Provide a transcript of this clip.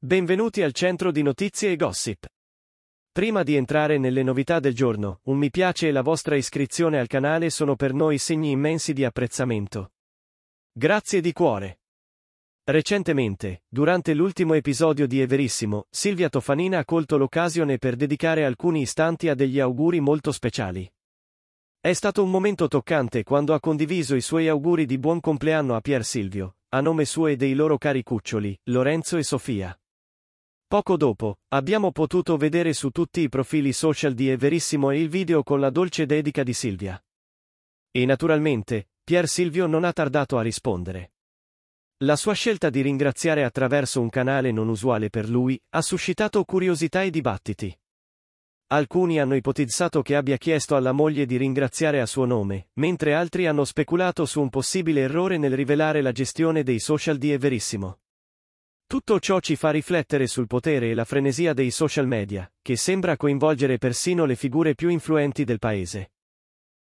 Benvenuti al centro di notizie e gossip. Prima di entrare nelle novità del giorno, un mi piace e la vostra iscrizione al canale sono per noi segni immensi di apprezzamento. Grazie di cuore. Recentemente, durante l'ultimo episodio di Everissimo, Silvia Tofanina ha colto l'occasione per dedicare alcuni istanti a degli auguri molto speciali. È stato un momento toccante quando ha condiviso i suoi auguri di buon compleanno a Pier Silvio, a nome suo e dei loro cari cuccioli, Lorenzo e Sofia. Poco dopo, abbiamo potuto vedere su tutti i profili social di Everissimo il video con la dolce dedica di Silvia. E naturalmente, Pier Silvio non ha tardato a rispondere. La sua scelta di ringraziare attraverso un canale non usuale per lui ha suscitato curiosità e dibattiti. Alcuni hanno ipotizzato che abbia chiesto alla moglie di ringraziare a suo nome, mentre altri hanno speculato su un possibile errore nel rivelare la gestione dei social di Everissimo. Tutto ciò ci fa riflettere sul potere e la frenesia dei social media, che sembra coinvolgere persino le figure più influenti del paese.